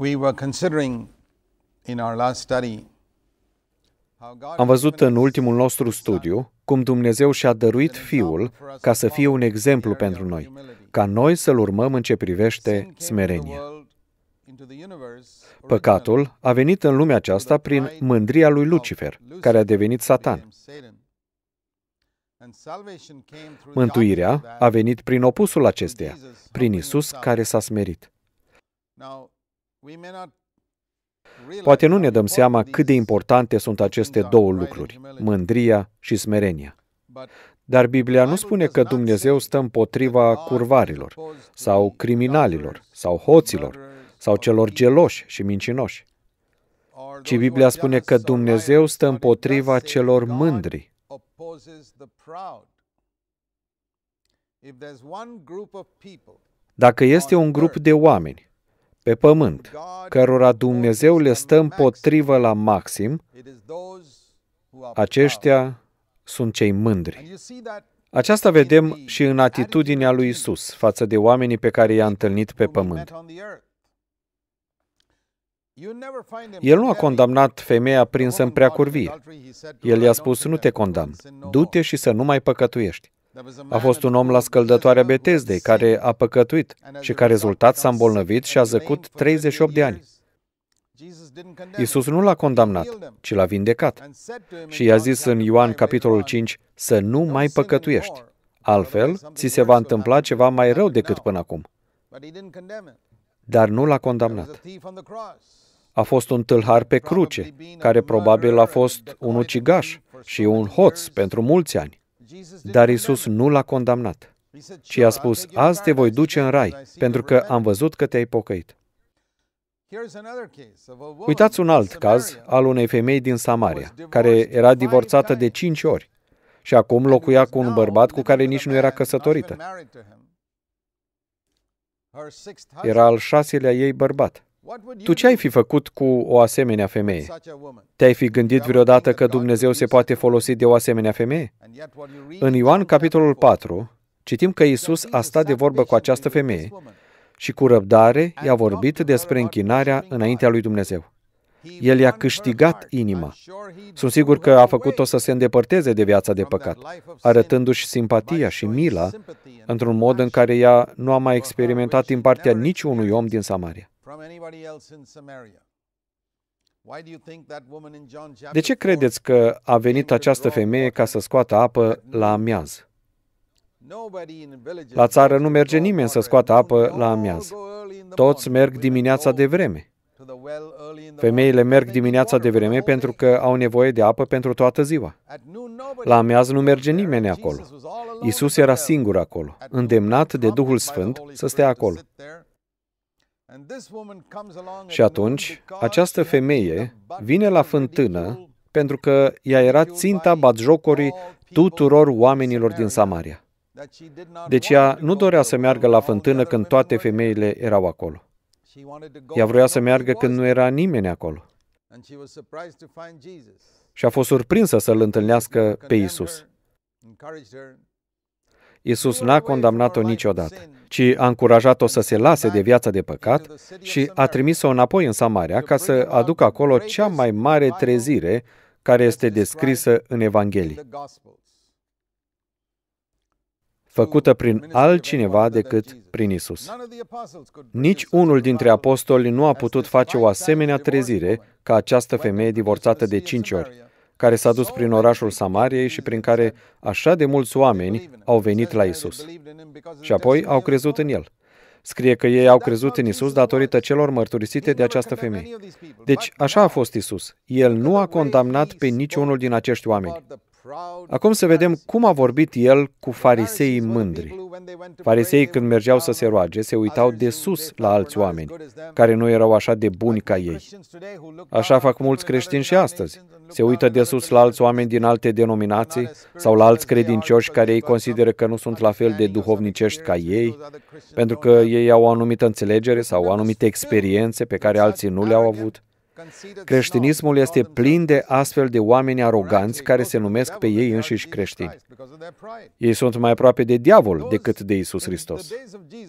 We were considering in our last study am văzut în ultimul nostru studiu cum Dumnezeu și-a dăruit Fiul ca să fie un exemplu pentru noi, ca noi să-L urmăm în ce privește smerenia. Păcatul a venit în lumea aceasta prin mândria lui Lucifer, care a devenit Satan. Mântuirea a venit prin opusul acesteia, prin Isus care s-a smerit. Poate nu ne dăm seama cât de importante sunt aceste două lucruri, mândria și smerenia. Dar Biblia nu spune că Dumnezeu stă împotriva curvarilor, sau criminalilor, sau hoților, sau celor geloși și mincinoși. Ci Biblia spune că Dumnezeu stă împotriva celor mândri. Dacă este un grup de oameni pe pământ, cărora Dumnezeu le stă împotrivă la maxim, aceștia sunt cei mândri. Aceasta vedem și în atitudinea lui Isus față de oamenii pe care i-a întâlnit pe pământ. El nu a condamnat femeia prinsă în preacurvie. El i-a spus, nu te condamn, du-te și să nu mai păcătuiești. A fost un om la scăldătoarea Betesdei care a păcătuit și ca rezultat s-a îmbolnăvit și a zăcut 38 de ani. Isus nu l-a condamnat, ci l-a vindecat. Și i-a zis în Ioan capitolul 5 să nu mai păcătuiești. Altfel, ți se va întâmpla ceva mai rău decât până acum. Dar nu l-a condamnat. A fost un tâlhar pe cruce, care probabil a fost un ucigaș și un hoț pentru mulți ani. Dar Isus nu l-a condamnat, ci a spus, azi te voi duce în rai, pentru că am văzut că te-ai pocăit. Uitați un alt caz al unei femei din Samaria, care era divorțată de cinci ori și acum locuia cu un bărbat cu care nici nu era căsătorită. Era al șaselea ei bărbat. Tu ce ai fi făcut cu o asemenea femeie? Te-ai fi gândit vreodată că Dumnezeu se poate folosi de o asemenea femeie? În Ioan, capitolul 4, citim că Isus a stat de vorbă cu această femeie și cu răbdare i-a vorbit despre închinarea înaintea lui Dumnezeu. El i-a câștigat inima. Sunt sigur că a făcut-o să se îndepărteze de viața de păcat, arătându-și simpatia și mila într-un mod în care ea nu a mai experimentat din partea niciunui om din Samaria. De ce credeți că a venit această femeie ca să scoată apă la amiaz? La țară nu merge nimeni să scoată apă la amiaz. Toți merg dimineața de vreme. Femeile merg dimineața de vreme pentru că au nevoie de apă pentru toată ziua. La amiază nu merge nimeni acolo. Isus era singur acolo, îndemnat de Duhul Sfânt să stea acolo. Și atunci, această femeie vine la fântână pentru că ea era ținta batjocorii tuturor oamenilor din Samaria. Deci ea nu dorea să meargă la fântână când toate femeile erau acolo. Ea vroia să meargă când nu era nimeni acolo. Și a fost surprinsă să-L întâlnească pe Isus. Isus n-a condamnat-o niciodată ci a încurajat-o să se lase de viața de păcat și a trimis-o înapoi în Samaria ca să aducă acolo cea mai mare trezire care este descrisă în Evanghelie. făcută prin altcineva decât prin Isus. Nici unul dintre apostoli nu a putut face o asemenea trezire ca această femeie divorțată de cinci ori care s-a dus prin orașul Samariei și prin care așa de mulți oameni au venit la Isus. Și apoi au crezut în El. Scrie că ei au crezut în Isus datorită celor mărturisite de această femeie. Deci, așa a fost Isus. El nu a condamnat pe niciunul din acești oameni. Acum să vedem cum a vorbit el cu fariseii mândri. Fariseii când mergeau să se roage, se uitau de sus la alți oameni, care nu erau așa de buni ca ei. Așa fac mulți creștini și astăzi. Se uită de sus la alți oameni din alte denominații sau la alți credincioși care ei consideră că nu sunt la fel de duhovnicești ca ei, pentru că ei au o anumită înțelegere sau anumite experiențe pe care alții nu le-au avut. Creștinismul este plin de astfel de oameni aroganți care se numesc pe ei înșiși creștini. Ei sunt mai aproape de diavol decât de Isus Hristos,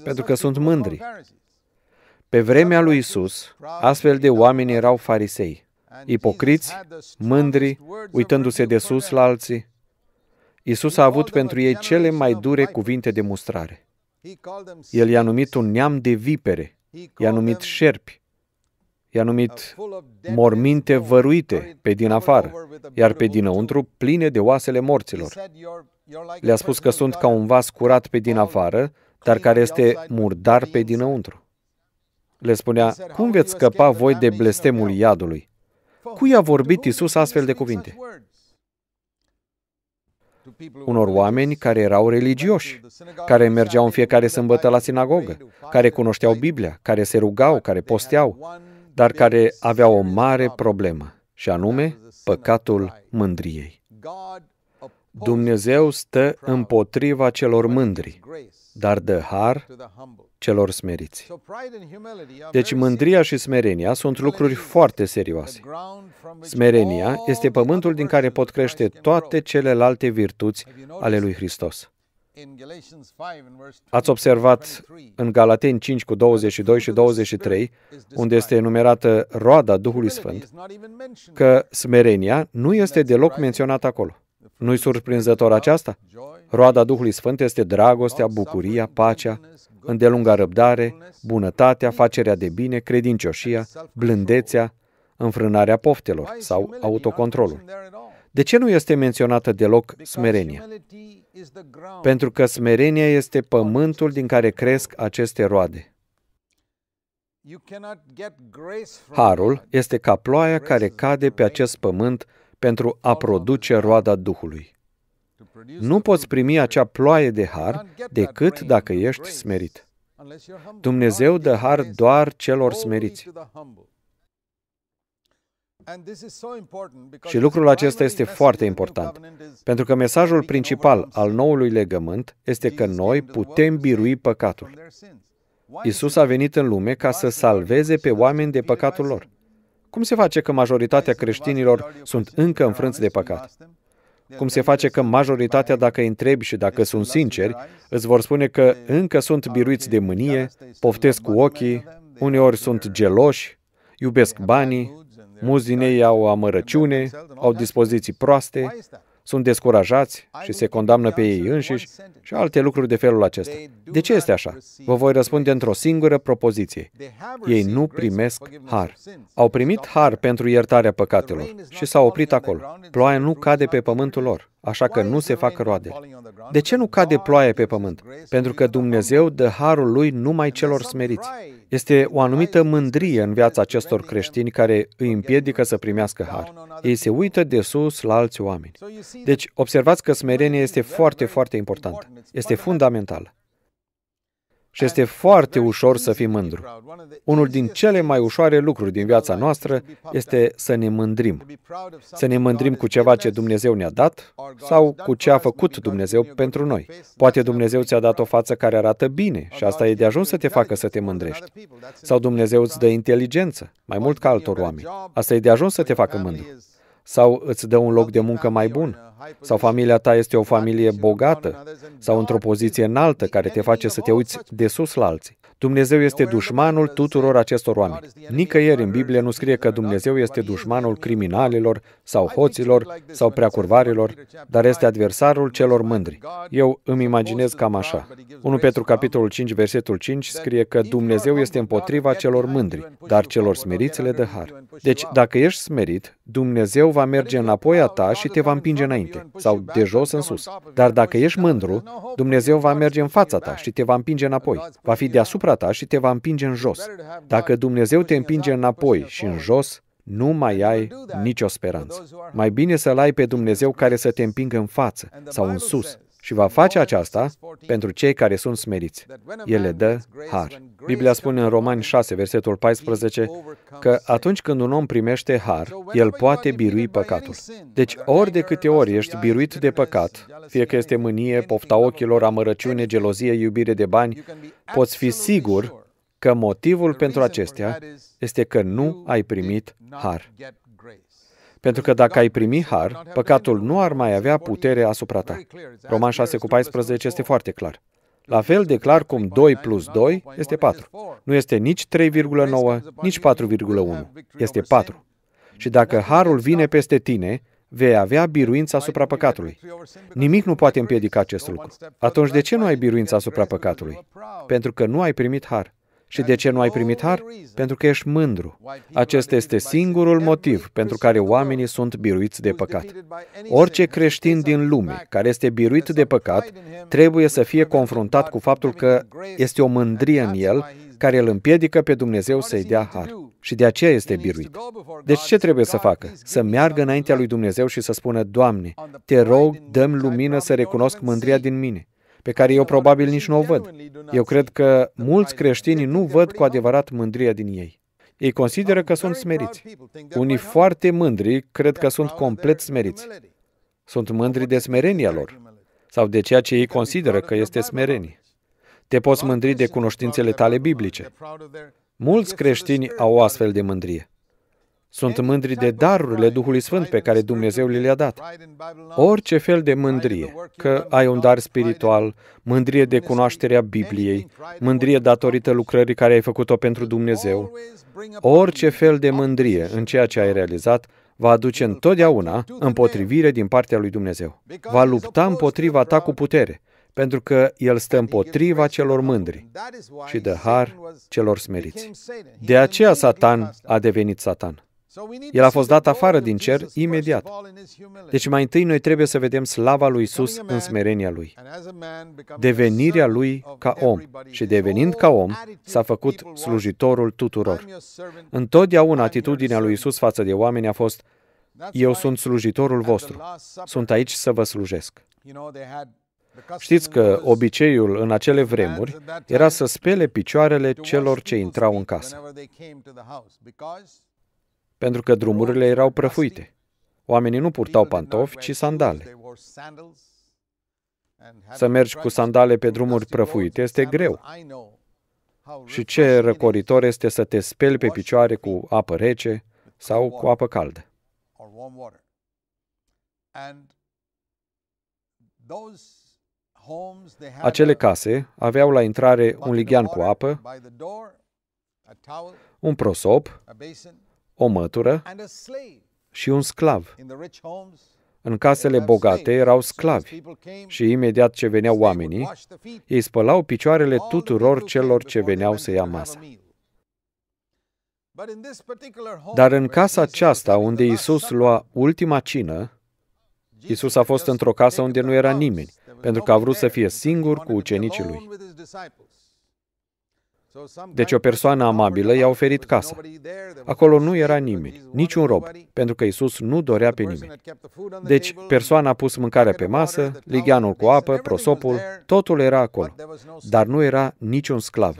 pentru că sunt mândri. Pe vremea lui Isus, astfel de oameni erau farisei, ipocriți, mândri, uitându-se de sus la alții. Isus a avut pentru ei cele mai dure cuvinte de mustrare. El i-a numit un neam de vipere, i-a numit șerpi, i-a numit morminte văruite pe din afară, iar pe dinăuntru pline de oasele morților. Le-a spus că sunt ca un vas curat pe din afară, dar care este murdar pe dinăuntru. Le spunea, cum veți scăpa voi de blestemul iadului? Cui a vorbit Isus astfel de cuvinte? unor oameni care erau religioși, care mergeau în fiecare sâmbătă la sinagogă, care cunoșteau Biblia, care se rugau, care posteau, dar care avea o mare problemă, și anume păcatul mândriei. Dumnezeu stă împotriva celor mândri, dar dă har celor smeriți. Deci mândria și smerenia sunt lucruri foarte serioase. Smerenia este pământul din care pot crește toate celelalte virtuți ale lui Hristos. Ați observat în Galateni 5 cu 22 și 23, unde este enumerată roada Duhului Sfânt, că smerenia nu este deloc menționată acolo. Nu-i surprinzător aceasta? Roada Duhului Sfânt este dragostea, bucuria, pacea, îndelunga răbdare, bunătatea, facerea de bine, credincioșia, blândețea, înfrânarea poftelor sau autocontrolul. De ce nu este menționată deloc smerenia? Pentru că smerenia este pământul din care cresc aceste roade. Harul este ca ploaia care cade pe acest pământ pentru a produce roada Duhului. Nu poți primi acea ploaie de har decât dacă ești smerit. Dumnezeu dă har doar celor smeriți. Și lucrul acesta este foarte important, pentru că mesajul principal al noului legământ este că noi putem birui păcatul. Isus a venit în lume ca să salveze pe oameni de păcatul lor. Cum se face că majoritatea creștinilor sunt încă înfrânți de păcat? Cum se face că majoritatea, dacă îi întrebi și dacă sunt sinceri, îți vor spune că încă sunt biruiți de mânie, poftesc cu ochii, uneori sunt geloși, iubesc banii, Mulți din ei au amărăciune, au dispoziții proaste, sunt descurajați și se condamnă pe ei înșiși și alte lucruri de felul acesta. De ce este așa? Vă voi răspunde într-o singură propoziție. Ei nu primesc har. Au primit har pentru iertarea păcatelor și s-au oprit acolo. Ploaia nu cade pe pământul lor așa că nu se fac roade. De ce nu cade ploaie pe pământ? Pentru că Dumnezeu dă harul lui numai celor smeriți. Este o anumită mândrie în viața acestor creștini care îi împiedică să primească har. Ei se uită de sus la alți oameni. Deci, observați că smerenia este foarte, foarte importantă. Este fundamentală. Și este foarte ușor să fii mândru. Unul din cele mai ușoare lucruri din viața noastră este să ne mândrim. Să ne mândrim cu ceva ce Dumnezeu ne-a dat sau cu ce a făcut Dumnezeu pentru noi. Poate Dumnezeu ți-a dat o față care arată bine și asta e de ajuns să te facă să te mândrești. Sau Dumnezeu îți dă inteligență, mai mult ca altor oameni. Asta e de ajuns să te facă mândru sau îți dă un loc de muncă mai bun, sau familia ta este o familie bogată, sau într-o poziție înaltă care te face să te uiți de sus la alții. Dumnezeu este dușmanul tuturor acestor oameni. Nicăieri în Biblie nu scrie că Dumnezeu este dușmanul criminalilor sau hoților sau preacurvarilor, dar este adversarul celor mândri. Eu îmi imaginez cam așa. 1 Petru capitolul 5, versetul 5 scrie că Dumnezeu este împotriva celor mândri, dar celor smeriți le dă har. Deci, dacă ești smerit, Dumnezeu va merge înapoi a ta și te va împinge înainte, sau de jos în sus. Dar dacă ești mândru, Dumnezeu va merge în fața ta și te va împinge înapoi. Va fi deasupra asupra ta și te va împinge în jos. Dacă Dumnezeu te împinge înapoi și în jos, nu mai ai nicio speranță. Mai bine să-L ai pe Dumnezeu care să te împingă în față sau în sus. Și va face aceasta pentru cei care sunt smeriți. El le dă har. Biblia spune în Romani 6, versetul 14, că atunci când un om primește har, el poate birui păcatul. Deci, ori de câte ori ești biruit de păcat, fie că este mânie, pofta ochilor, amărăciune, gelozie, iubire de bani, poți fi sigur că motivul pentru acestea este că nu ai primit har. Pentru că dacă ai primi har, păcatul nu ar mai avea putere asupra ta. Roman 6 cu 14 este foarte clar. La fel de clar cum 2 plus 2 este 4. Nu este nici 3,9, nici 4,1. Este 4. Și dacă harul vine peste tine, vei avea biruința asupra păcatului. Nimic nu poate împiedica acest lucru. Atunci de ce nu ai biruința asupra păcatului? Pentru că nu ai primit har. Și de ce nu ai primit har? Pentru că ești mândru. Acesta este singurul motiv pentru care oamenii sunt biruiți de păcat. Orice creștin din lume care este biruit de păcat trebuie să fie confruntat cu faptul că este o mândrie în el care îl împiedică pe Dumnezeu să-i dea har. Și de aceea este biruit. Deci ce trebuie să facă? Să meargă înaintea lui Dumnezeu și să spună, Doamne, te rog, dăm lumină să recunosc mândria din mine pe care eu probabil nici nu o văd. Eu cred că mulți creștini nu văd cu adevărat mândria din ei. Ei consideră că sunt smeriți. Unii foarte mândri cred că sunt complet smeriți. Sunt mândri de smerenia lor sau de ceea ce ei consideră că este smerenie. Te poți mândri de cunoștințele tale biblice. Mulți creștini au o astfel de mândrie. Sunt mândri de darurile Duhului Sfânt pe care Dumnezeu li le-a dat. Orice fel de mândrie, că ai un dar spiritual, mândrie de cunoașterea Bibliei, mândrie datorită lucrării care ai făcut-o pentru Dumnezeu, orice fel de mândrie în ceea ce ai realizat, va aduce întotdeauna împotrivire din partea lui Dumnezeu. Va lupta împotriva ta cu putere, pentru că el stă împotriva celor mândri și de har celor smeriți. De aceea Satan a devenit Satan. El a fost dat afară din cer imediat. Deci mai întâi noi trebuie să vedem slava lui Isus în smerenia lui. Devenirea lui ca om și devenind oh, ca om s-a făcut slujitorul tuturor. Întotdeauna atitudinea lui Isus față de oameni a fost eu sunt slujitorul vostru. Sunt aici să vă slujesc. Știți că obiceiul în acele vremuri era să spele picioarele celor ce intrau în casă pentru că drumurile erau prăfuite. Oamenii nu purtau pantofi, ci sandale. Să mergi cu sandale pe drumuri prăfuite este greu. Și ce răcoritor este să te speli pe picioare cu apă rece sau cu apă caldă. Acele case aveau la intrare un lighean cu apă, un prosop, o mătură și un sclav. În casele bogate erau sclavi și imediat ce veneau oamenii, ei spălau picioarele tuturor celor ce veneau să ia masa. Dar în casa aceasta unde Isus lua ultima cină, Isus a fost într-o casă unde nu era nimeni, pentru că a vrut să fie singur cu ucenicii lui. Deci o persoană amabilă i-a oferit casa. Acolo nu era nimeni, niciun rob, pentru că Isus nu dorea pe nimeni. Deci persoana a pus mâncarea pe masă, ligheanul cu apă, prosopul, totul era acolo, dar nu era niciun sclav.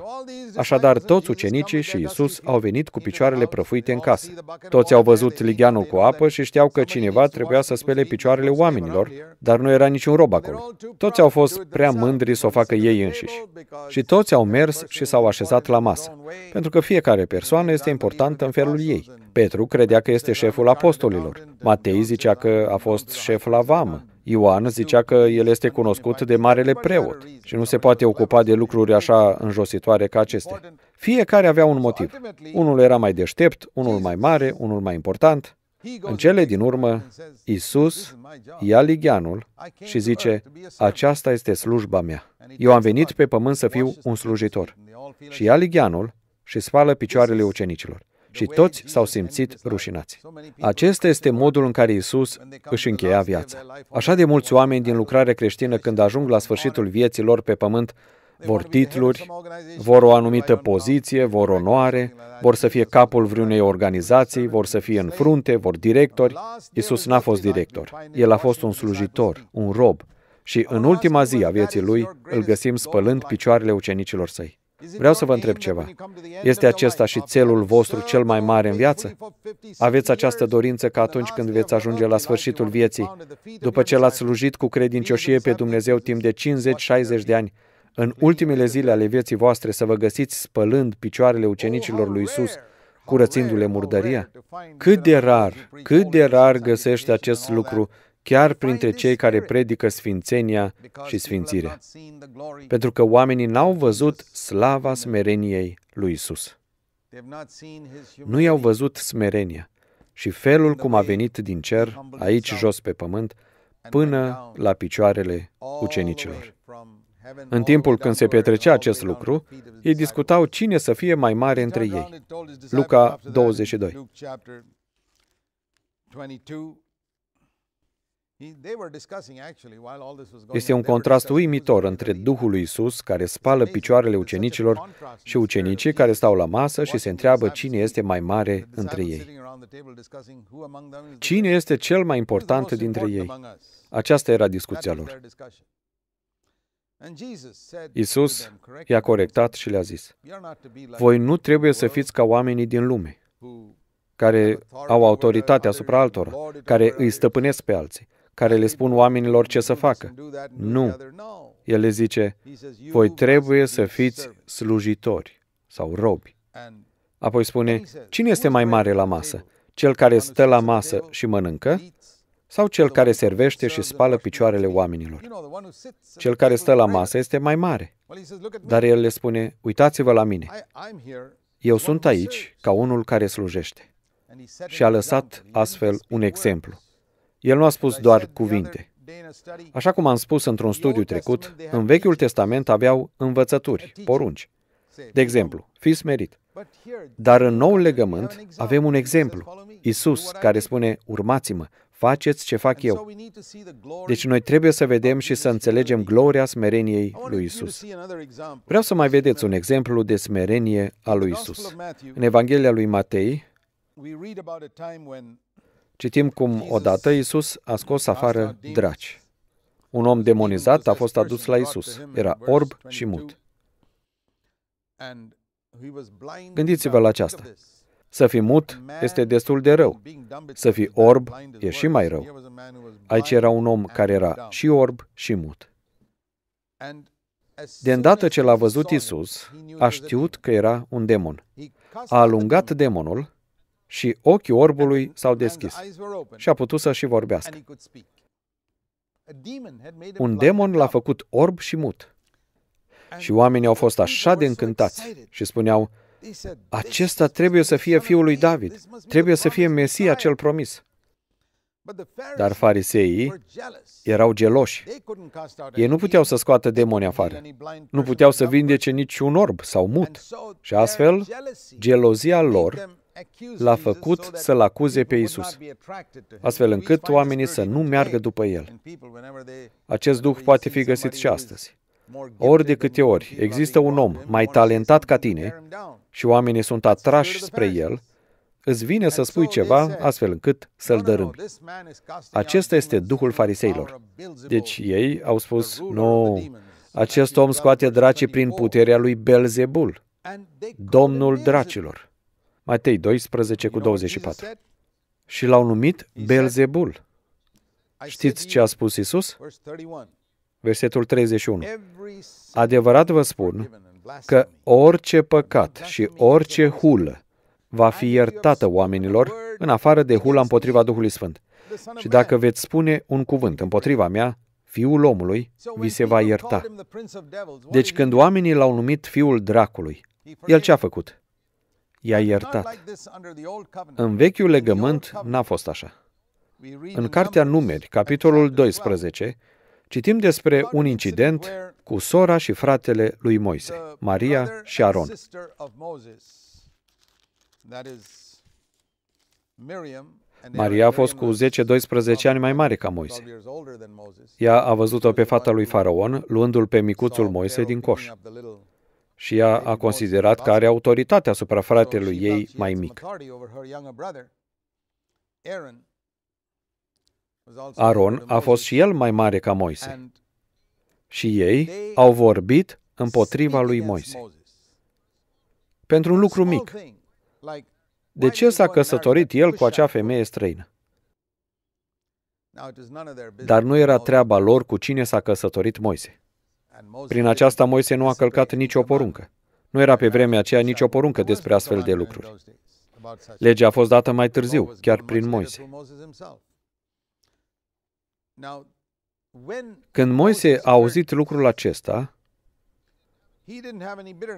Așadar, toți ucenicii și Isus au venit cu picioarele prăfuite în casă. Toți au văzut ligheanul cu apă și știau că cineva trebuia să spele picioarele oamenilor, dar nu era niciun rob acolo. Toți au fost prea mândri să o facă ei înșiși. Și toți au mers și s-au așezat așezat la masă, pentru că fiecare persoană este importantă în felul ei. Petru credea că este șeful apostolilor, Matei zicea că a fost șef la vamă, Ioan zicea că el este cunoscut de marele preot și nu se poate ocupa de lucruri așa înjositoare ca acestea. Fiecare avea un motiv. Unul era mai deștept, unul mai mare, unul mai important. În cele din urmă, Isus ia ligheanul și zice, aceasta este slujba mea. Eu am venit pe pământ să fiu un slujitor. Și ia ligheanul și spală picioarele ucenicilor. Și toți s-au simțit rușinați. Acesta este modul în care Isus își încheia viața. Așa de mulți oameni din lucrarea creștină, când ajung la sfârșitul vieții lor pe pământ, vor titluri, vor o anumită poziție, vor onoare, vor să fie capul vreunei organizații, vor să fie în frunte, vor directori. Isus n-a fost director. El a fost un slujitor, un rob. Și în ultima zi a vieții lui îl găsim spălând picioarele ucenicilor săi. Vreau să vă întreb ceva. Este acesta și țelul vostru cel mai mare în viață? Aveți această dorință că atunci când veți ajunge la sfârșitul vieții, după ce l-ați slujit cu credincioșie pe Dumnezeu timp de 50-60 de ani, în ultimele zile ale vieții voastre să vă găsiți spălând picioarele ucenicilor lui Isus, curățindu-le murdăria? Cât de rar, cât de rar găsești acest lucru chiar printre cei care predică sfințenia și sfințirea, pentru că oamenii n-au văzut slava smereniei lui Isus. Nu i-au văzut smerenia și felul cum a venit din cer, aici jos pe pământ, până la picioarele ucenicilor. În timpul când se petrecea acest lucru, ei discutau cine să fie mai mare între ei. Luca 22. Este un contrast uimitor între Duhul lui Isus, care spală picioarele ucenicilor, și ucenicii care stau la masă și se întreabă cine este mai mare între ei. Cine este cel mai important dintre ei? Aceasta era discuția lor. Isus i-a corectat și le-a zis, voi nu trebuie să fiți ca oamenii din lume, care au autoritate asupra altora, care îi stăpânesc pe alții, care le spun oamenilor ce să facă. Nu. El le zice, voi trebuie să fiți slujitori sau robi. Apoi spune, cine este mai mare la masă? Cel care stă la masă și mănâncă sau cel care servește și spală picioarele oamenilor. Cel care stă la masă este mai mare. Dar el le spune, uitați-vă la mine. Eu sunt aici ca unul care slujește. Și a lăsat astfel un exemplu. El nu a spus doar cuvinte. Așa cum am spus într-un studiu trecut, în Vechiul Testament aveau învățături, porunci. De exemplu, fi smerit. Dar în Noul Legământ avem un exemplu, Isus, care spune, urmați-mă, faceți ce fac eu. Deci noi trebuie să vedem și să înțelegem gloria smereniei lui Isus. Vreau să mai vedeți un exemplu de smerenie a lui Isus. În Evanghelia lui Matei, citim cum odată Isus a scos afară draci. Un om demonizat a fost adus la Isus. Era orb și mut. Gândiți-vă la aceasta. Să fii mut este destul de rău. Să fii orb e și mai rău. Aici era un om care era și orb și mut. De îndată ce l-a văzut Isus, a știut că era un demon. A alungat demonul și ochii orbului s-au deschis și a putut să și vorbească. Un demon l-a făcut orb și mut. Și oamenii au fost așa de încântați și spuneau, acesta trebuie să fie fiul lui David, trebuie să fie Mesia cel promis. Dar fariseii erau geloși. Ei nu puteau să scoată demoni afară. Nu puteau să vindece niciun orb sau mut. Și astfel, gelozia lor l-a făcut să-l acuze pe Isus, astfel încât oamenii să nu meargă după el. Acest duh poate fi găsit și astăzi. Ori de câte ori există un om mai talentat ca tine și oamenii sunt atrași spre el, îți vine să spui ceva astfel încât să-l dărâmi. Acesta este duhul fariseilor. Deci ei au spus, nu, acest om scoate dracii prin puterea lui Belzebul, domnul dracilor. Matei 12 cu 24. Și l-au numit Belzebul. Știți ce a spus Isus? Versetul 31. Adevărat vă spun că orice păcat și orice hulă va fi iertată oamenilor, în afară de hula împotriva Duhului Sfânt. Și dacă veți spune un cuvânt împotriva mea, Fiul omului vi se va ierta. Deci când oamenii l-au numit Fiul dracului, el ce a făcut? I-a iertat. În vechiul legământ n-a fost așa. În cartea Numeri, capitolul 12, citim despre un incident cu sora și fratele lui Moise, Maria și Aron. Maria a fost cu 10-12 ani mai mare ca Moise. Ea a văzut-o pe fata lui Faraon, luându-l pe micuțul Moise din coș. Și ea a considerat că are autoritate asupra fratelui ei mai mic. Aron a fost și el mai mare ca Moise și ei au vorbit împotriva lui Moise. Pentru un lucru mic. De ce s-a căsătorit el cu acea femeie străină? Dar nu era treaba lor cu cine s-a căsătorit Moise. Prin aceasta Moise nu a călcat nicio poruncă. Nu era pe vremea aceea nicio poruncă despre astfel de lucruri. Legea a fost dată mai târziu, chiar prin Moise. Când Moise a auzit lucrul acesta,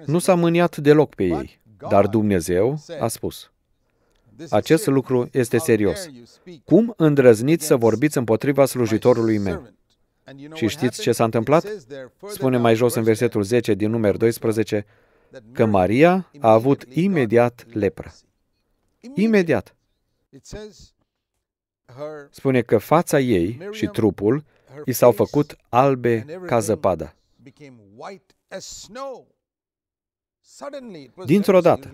nu s-a mâniat deloc pe ei, dar Dumnezeu a spus, acest lucru este serios. Cum îndrăzniți să vorbiți împotriva slujitorului meu? Și știți ce s-a întâmplat? Spune mai jos în versetul 10 din numer 12 că Maria a avut imediat lepră. Imediat. Spune că fața ei și trupul i s-au făcut albe ca zăpada. Dintr-o dată,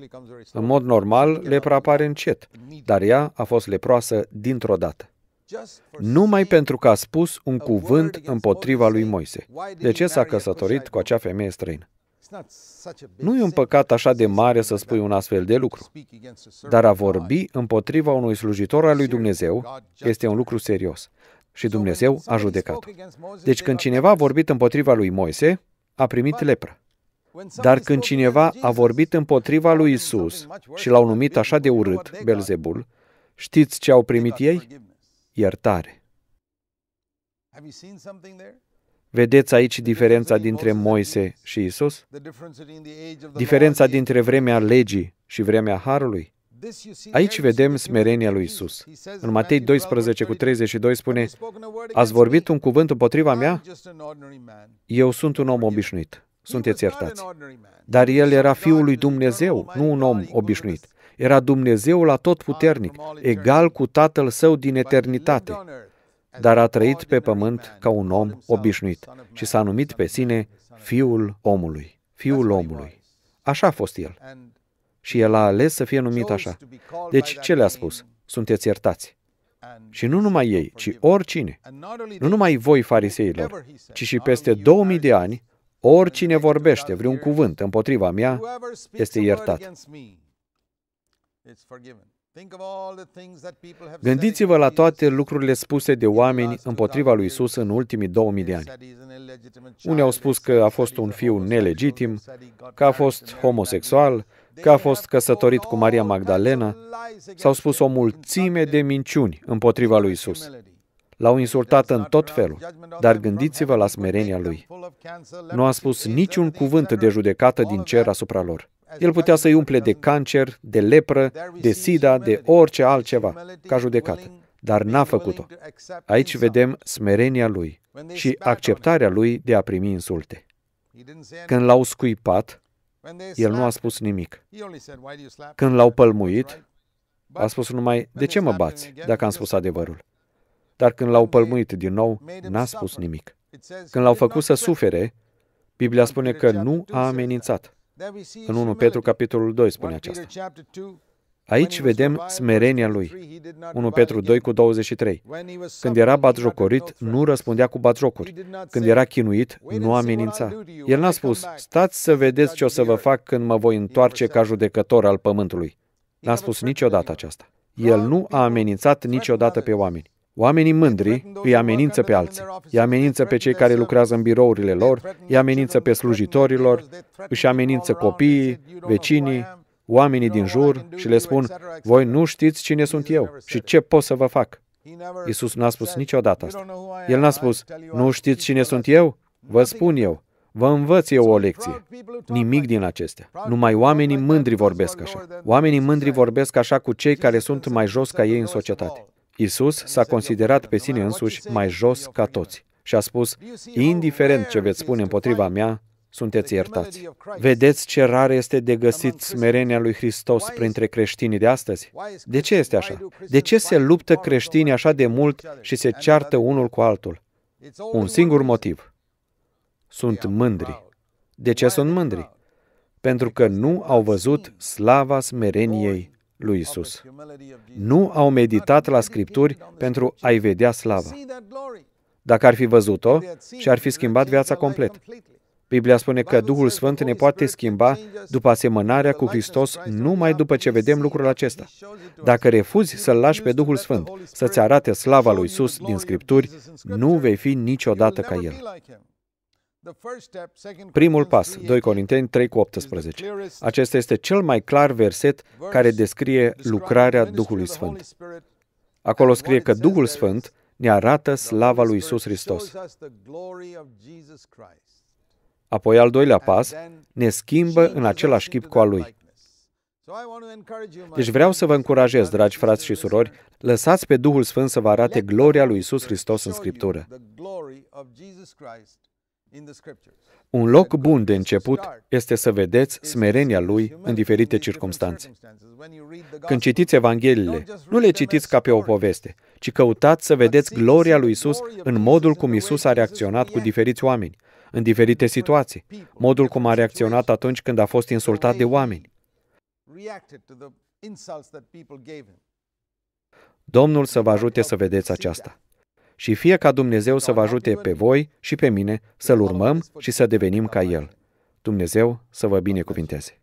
în mod normal, lepra apare încet, dar ea a fost leproasă dintr-o dată. Numai pentru că a spus un cuvânt împotriva lui Moise. De ce s-a căsătorit cu acea femeie străină? Nu e un păcat așa de mare să spui un astfel de lucru, dar a vorbi împotriva unui slujitor al lui Dumnezeu este un lucru serios și Dumnezeu a judecat. o Deci când cineva a vorbit împotriva lui Moise, a primit lepră. Dar când cineva a vorbit împotriva lui Isus și l-au numit așa de urât, Belzebul, știți ce au primit ei? Iertare. Vedeți aici diferența dintre Moise și Isus? Diferența dintre vremea legii și vremea harului? Aici vedem smerenia lui Isus. În Matei 12 cu 32 spune, Ați vorbit un cuvânt împotriva mea? Eu sunt un om obișnuit. Sunteți iertați. Dar el era Fiul lui Dumnezeu, nu un om obișnuit. Era Dumnezeul puternic, egal cu Tatăl Său din eternitate. Dar a trăit pe pământ ca un om obișnuit și s-a numit pe sine Fiul omului. Fiul omului. Așa a fost el. Și el a ales să fie numit așa. Deci ce le-a spus? Sunteți iertați. Și nu numai ei, ci oricine. Nu numai voi, fariseilor, ci și peste 2000 de ani, oricine vorbește vreun cuvânt împotriva mea, este iertat. Gândiți-vă la toate lucrurile spuse de oameni împotriva lui Isus în ultimii 2000 de ani. Unii au spus că a fost un fiu nelegitim, că a fost homosexual, că a fost căsătorit cu Maria Magdalena, s-au spus o mulțime de minciuni împotriva lui Isus. L-au insultat în tot felul, dar gândiți-vă la smerenia lui. Nu a spus niciun cuvânt de judecată din cer asupra lor. El putea să-i umple de cancer, de lepră, de sida, de orice altceva, ca judecată. Dar n-a făcut-o. Aici vedem smerenia lui și acceptarea lui de a primi insulte. Când l-au scuipat, el nu a spus nimic. Când l-au pălmuit, a spus numai, de ce mă bați, dacă am spus adevărul? Dar când l-au pălmuit din nou, n-a spus nimic. Când l-au făcut să sufere, Biblia spune că nu a amenințat. În 1 Petru, capitolul 2, spune aceasta. Aici vedem smerenia lui. 1 Petru 2 cu 23. Când era batjocorit, nu răspundea cu batjocuri. Când era chinuit, nu amenința. El n-a spus, stați să vedeți ce o să vă fac când mă voi întoarce ca judecător al pământului. N-a spus niciodată aceasta. El nu a amenințat niciodată pe oameni. Oamenii mândri îi amenință pe alții, îi amenință pe cei care lucrează în birourile lor, îi amenință pe slujitorilor, își amenință copiii, vecinii, oamenii din jur și le spun, voi nu știți cine sunt eu și ce pot să vă fac. Iisus n-a spus niciodată asta. El n-a spus, nu știți cine sunt eu? Vă spun eu, Vă învăț eu o lecție. Nimic din acestea. Numai oamenii mândri vorbesc așa. Oamenii mândri vorbesc așa cu cei care sunt mai jos ca ei în societate. Isus s-a considerat pe sine însuși mai jos ca toți și a spus, indiferent ce veți spune împotriva mea, sunteți iertați. Vedeți ce rar este de găsit smerenia lui Hristos printre creștinii de astăzi? De ce este așa? De ce se luptă creștinii așa de mult și se ceartă unul cu altul? Un singur motiv. Sunt mândri. De ce sunt mândri? Pentru că nu au văzut slava smereniei lui Isus. Nu au meditat la Scripturi pentru a-i vedea slava. Dacă ar fi văzut-o, și-ar fi schimbat viața complet. Biblia spune că Duhul Sfânt ne poate schimba după asemănarea cu Hristos numai după ce vedem lucrul acesta. Dacă refuzi să-L lași pe Duhul Sfânt să-ți arate slava lui Isus din Scripturi, nu vei fi niciodată ca El. Primul pas, 2 Corinteni 3 cu 18. Acesta este cel mai clar verset care descrie lucrarea Duhului Sfânt. Acolo scrie că Duhul Sfânt ne arată slava lui Isus Hristos. Apoi al doilea pas ne schimbă în același chip cu al lui. Deci vreau să vă încurajez, dragi frați și surori, lăsați pe Duhul Sfânt să vă arate gloria lui Isus Hristos în Scriptură. Un loc bun de început este să vedeți smerenia Lui în diferite circunstanțe. Când citiți Evangheliile, nu le citiți ca pe o poveste, ci căutați să vedeți gloria lui Isus în modul cum Isus a reacționat cu diferiți oameni, în diferite situații, modul cum a reacționat atunci când a fost insultat de oameni. Domnul să vă ajute să vedeți aceasta. Și fie ca Dumnezeu să vă ajute pe voi și pe mine să-L urmăm și să devenim ca El. Dumnezeu să vă binecuvinteze.